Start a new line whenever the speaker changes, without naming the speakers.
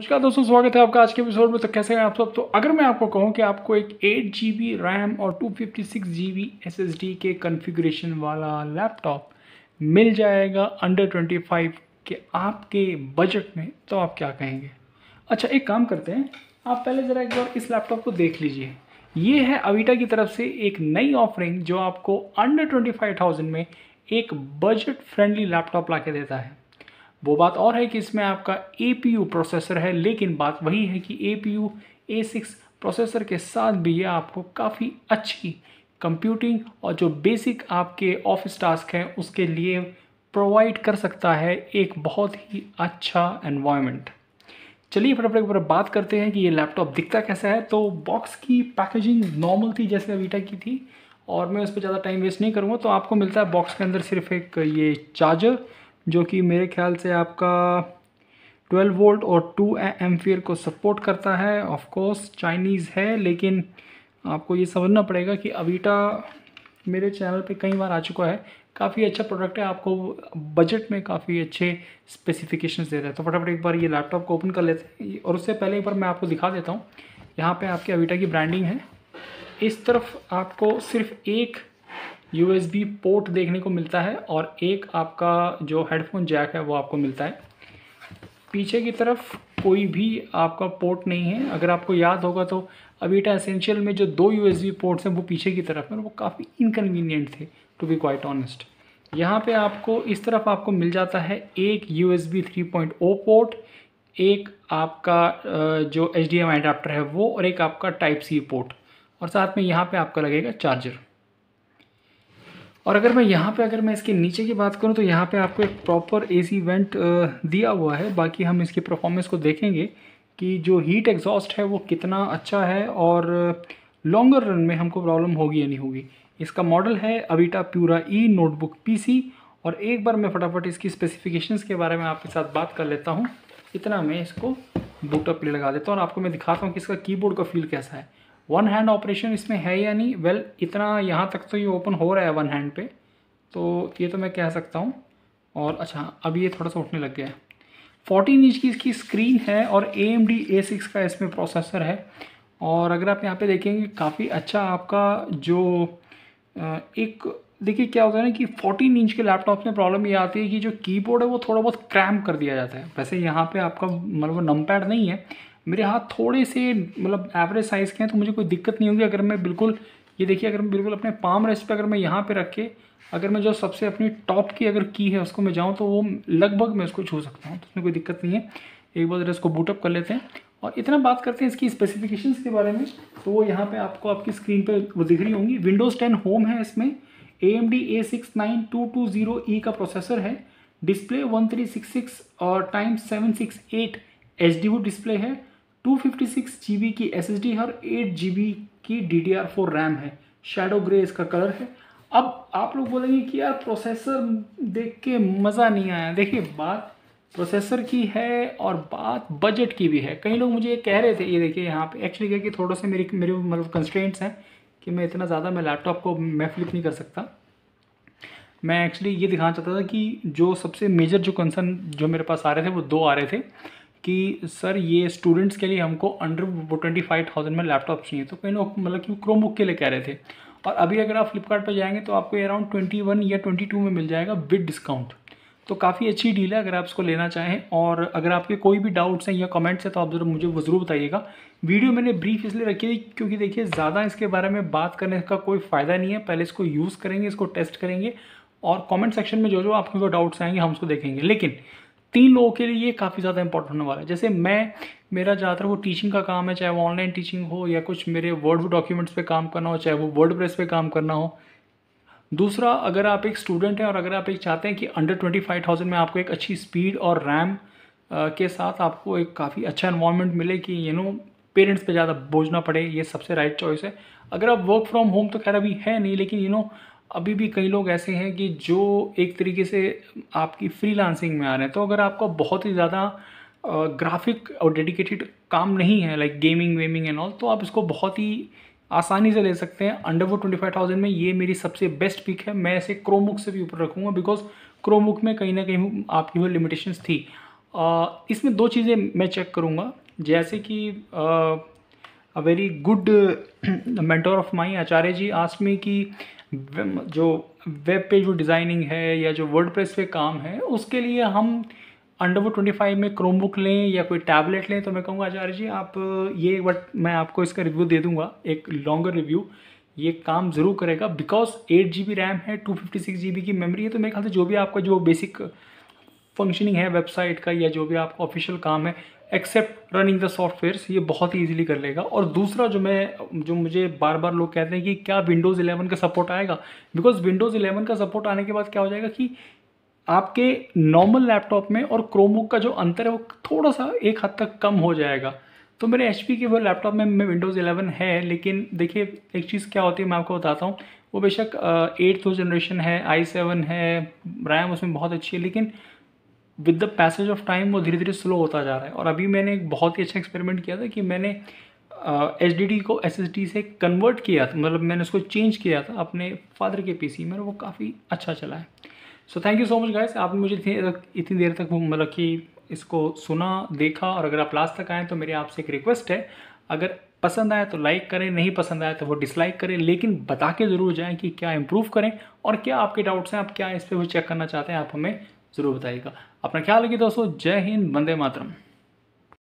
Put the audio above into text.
नमस्कार दोस्तों स्वागत है आपका आज के एपिसोड में तो कैसे हैं आप सब तो अगर मैं आपको कहूं कि आपको एक एट जी रैम और two fifty six G B S S D के कन्फिग्रेशन वाला लैपटॉप मिल जाएगा अंडर ट्वेंटी फाइव के आपके बजट में तो आप क्या कहेंगे अच्छा एक काम करते हैं आप पहले ज़रा एक बार इस लैपटॉप को देख लीजिए ये है अविटा की तरफ से एक नई ऑफरिंग जो आपको अंडर ट्वेंटी फाइव थाउजेंड में एक बजट फ्रेंडली लैपटॉप ला देता है वो बात और है कि इसमें आपका ए प्रोसेसर है लेकिन बात वही है कि ए पी यू प्रोसेसर के साथ भी ये आपको काफ़ी अच्छी कंप्यूटिंग और जो बेसिक आपके ऑफिस टास्क हैं उसके लिए प्रोवाइड कर सकता है एक बहुत ही अच्छा एनवायरनमेंट चलिए फिर अपने बात करते हैं कि ये लैपटॉप दिखता कैसा है तो बॉक्स की पैकेजिंग नॉर्मल थी जैसे अवीटा की थी और मैं उस पर ज़्यादा टाइम वेस्ट नहीं करूँगा तो आपको मिलता है बॉक्स के अंदर सिर्फ एक ये चार्जर जो कि मेरे ख्याल से आपका 12 वोल्ट और 2 एम को सपोर्ट करता है ऑफ कोर्स चाइनीज़ है लेकिन आपको ये समझना पड़ेगा कि अविटा मेरे चैनल पे कई बार आ चुका है काफ़ी अच्छा प्रोडक्ट है आपको बजट में काफ़ी अच्छे स्पेसिफिकेशंस रहा है तो फटाफट एक बार ये लैपटॉप को ओपन कर लेते हैं और उससे पहले एक बार मैं आपको दिखा देता हूँ यहाँ पर आपके अविटा की ब्रांडिंग है इस तरफ आपको सिर्फ एक यू पोर्ट देखने को मिलता है और एक आपका जो हेडफोन जैक है वो आपको मिलता है पीछे की तरफ कोई भी आपका पोर्ट नहीं है अगर आपको याद होगा तो अबीटा एसेंशियल तो में जो दो यू पोर्ट्स हैं वो पीछे की तरफ हैं वो काफ़ी इनकन्वीनियंट थे टू बी क्वाइट ऑनेस्ट यहाँ पे आपको इस तरफ आपको मिल जाता है एक U S B three point O port एक आपका जो एच डी एम अडाप्टर है वो और एक आपका टाइप सी पोर्ट और साथ में यहाँ पर आपका लगेगा चार्जर और अगर मैं यहाँ पे अगर मैं इसके नीचे की बात करूँ तो यहाँ पे आपको एक प्रॉपर एसी वेंट दिया हुआ है बाकी हम इसकी परफॉर्मेंस को देखेंगे कि जो हीट एग्जॉस्ट है वो कितना अच्छा है और लॉन्गर रन में हमको प्रॉब्लम होगी या नहीं होगी इसका मॉडल है Avita Pura E notebook P और एक बार मैं फटाफट इसकी स्पेसिफिकेशंस के बारे में आपके साथ बात कर लेता हूँ इतना मैं इसको बूटअप ले लगा देता हूँ और आपको मैं दिखाता हूँ कि इसका कीबोर्ड का फील कैसा है वन हैंड ऑपरेशन इसमें है या नहीं वेल well, इतना यहाँ तक तो ये ओपन हो रहा है वन हैंड पे तो ये तो मैं कह सकता हूँ और अच्छा अब ये थोड़ा सा उठने लग गया है फोर्टीन इंच की इसकी स्क्रीन है और A M D A six का इसमें प्रोसेसर है और अगर आप यहाँ पे देखेंगे काफ़ी अच्छा आपका जो एक देखिए क्या होता है ना कि 14 इंच के लैपटॉप में प्रॉब्लम ये आती है कि जो कीबोर्ड है वो थोड़ा बहुत क्रैम कर दिया जाता है वैसे यहाँ पे आपका मतलब वो नम पैड नहीं है मेरे हाथ थोड़े से मतलब एवरेज साइज़ के हैं तो मुझे कोई दिक्कत नहीं होगी अगर मैं बिल्कुल ये देखिए अगर मैं बिल्कुल अपने पाम रेस्ट पर अगर मैं यहाँ पर रख के अगर मैं जो सबसे अपनी टॉप की अगर की है उसको मैं जाऊँ तो वो लगभग मैं उसको छू सकता हूँ तो उसमें कोई दिक्कत नहीं है एक बार जरा इसको बूटअप कर लेते हैं और इतना बात करते हैं इसकी स्पेसिफिकेशंस के बारे में तो वो यहाँ पे आपको आपकी स्क्रीन पे वो दिख रही होंगी विंडोज़ टेन होम है इसमें A M D A six nine two two zero E का प्रोसेसर है display one three six six और time seven six eight H D वो डिस्प्ले है two fifty six G B की S S D है और eight G B की D D R four RAM है शेडो ग्रे इसका कलर है अब आप लोग बोलेंगे कि यार प्रोसेसर देख के मज़ा नहीं आया देखिए बात प्रोसेसर की है और बात बजट की भी है कई लोग मुझे ये कह रहे थे ये देखिए यहाँ पे एक्चुअली क्या कि थोड़ा से मेरी मेरे मतलब कंस्ट्रेंट्स हैं कि मैं इतना ज़्यादा मैं लैपटॉप को मैं फ्लिप नहीं कर सकता मैं एक्चुअली ये दिखाना चाहता था कि जो सबसे मेजर जो कंसर्न जो मेरे पास आ रहे थे वो दो आ रहे थे कि सर ये स्टूडेंट्स के लिए हमको अंडर ट्वेंटी फाइव थाउजेंड में लैपटॉप चाहिए तो कहीं मतलब कि क्रोम बुक के लिए कह रहे थे और अभी अगर आप फ्लिपकार्ट पर जाएंगे तो आपको अराउंड ट्वेंटी वन या ट्वेंटी टू में मिल जाएगा विद डिस्काउंट तो काफ़ी अच्छी डील है अगर आप इसको लेना चाहें और अगर आपके कोई भी डाउट्स हैं या कमेंट्स हैं तो आप ज़रूर मुझे वो ज़रूर बताइएगा वीडियो मैंने ब्रीफ इसलिए रखी है क्योंकि देखिए ज़्यादा इसके बारे में बात करने का कोई फ़ायदा नहीं है पहले इसको यूज़ करेंगे इसको टेस्ट करेंगे और कमेंट सेक्शन में जो जो आपके जो डाउट्स आएंगे हम उसको देखेंगे लेकिन तीन लोगों के लिए ये काफ़ी ज़्यादा इंपॉर्टेंट होने वाला है जैसे मैं मेरा ज़्यादातर वो टीचिंग का काम है चाहे वो ऑनलाइन टीचिंग हो या कुछ मेरे वर्ड डॉक्यूमेंट्स पे काम करना हो चाहे वो वर्ड प्रेस पे काम करना हो दूसरा अगर आप एक स्टूडेंट हैं और अगर आप एक चाहते हैं कि अंडर ट्वेंटी फाइव थाउजेंड में आपको एक अच्छी स्पीड और रैम के साथ आपको एक काफ़ी अच्छा इन्वायरमेंट मिले कि यू नो पेरेंट्स पे ज़्यादा बोझ ना पड़े ये सबसे राइट चॉइस है अगर आप वर्क फ्रॉम होम तो खैर अभी है नहीं लेकिन यू नो अभी भी कई लोग ऐसे हैं कि जो एक तरीके से आपकी फ्रीलांसिंग में आ रहे हैं तो अगर आपका बहुत ही ज़्यादा ग्राफिक और डेडिकेटेड काम नहीं है लाइक गेमिंग वेमिंग एंड ऑल तो आप इसको बहुत ही आसानी से ले सकते हैं अंडर वो ट्वेंटी फाइव थाउजेंड में ये मेरी सबसे बेस्ट पिक है मैं इसे क्रोमुक से भी ऊपर रखूँगा बिकॉज क्रोमुक में कहीं ना कहीं आपकी वो लिमिटेशंस थी आ, इसमें दो चीज़ें मैं चेक करूँगा जैसे कि a very good mentor of my Acharya ji आसमी की जो वेब पे जो डिज़ाइनिंग है या जो वर्ड पे काम है उसके लिए हम अंडर वो ट्वेंटी में क्रोम बुक लें या कोई टैबलेट लें तो मैं कहूँगा आचार्य जी आप ये वट मैं आपको इसका रिव्यू दे दूँगा एक लॉन्गर रिव्यू ये काम ज़रूर करेगा because eight G B RAM है two fifty six G B की मेमोरी है तो मेरे ख्याल से जो भी आपका जो बेसिक फंक्शनिंग है वेबसाइट का या जो भी आपका ऑफिशियल काम है एक्सेप्ट रनिंग द सॉफ्टवेयर ये बहुत ही ईजिली कर लेगा और दूसरा जो मैं जो मुझे बार बार लोग कहते हैं कि क्या विंडोज़ 11 का सपोर्ट आएगा बिकॉज विंडोज़ 11 का सपोर्ट आने के बाद क्या हो जाएगा कि आपके नॉर्मल लैपटॉप में और क्रोमबुक का जो अंतर है वो थोड़ा सा एक हद तक कम हो जाएगा तो मेरे एच के वो लैपटॉप में विंडोज़ 11 है लेकिन देखिए एक चीज़ क्या होती है मैं आपको बताता हूँ वो बेशक एट्थ जनरेशन है आई सेवन है रैम उसमें बहुत अच्छी है लेकिन with the passage of time वो धीरे धीरे स्लो होता जा रहा है और अभी मैंने एक बहुत ही अच्छा एक्सपेरिमेंट किया था कि मैंने एच uh, को एस से कन्वर्ट किया था मतलब मैंने उसको चेंज किया था अपने फादर के पी में और वो काफ़ी अच्छा चला है so thank you so much guys आपने मुझे इतनी देर तक इतनी देर तक मतलब कि इसको सुना देखा और अगर आप लास्ट तक आएँ तो मेरी आपसे एक रिक्वेस्ट है अगर पसंद आए तो लाइक करें नहीं पसंद आया तो वो डिसलाइक करें लेकिन बता के ज़रूर जाएं कि क्या इम्प्रूव करें और क्या आपके डाउट्स हैं आप क्या इस पर वो चेक करना चाहते हैं आप हमें ज़रूर बताइएगा अपना ख्याल रखिए दोस्तों जय हिंद वंदे मातरम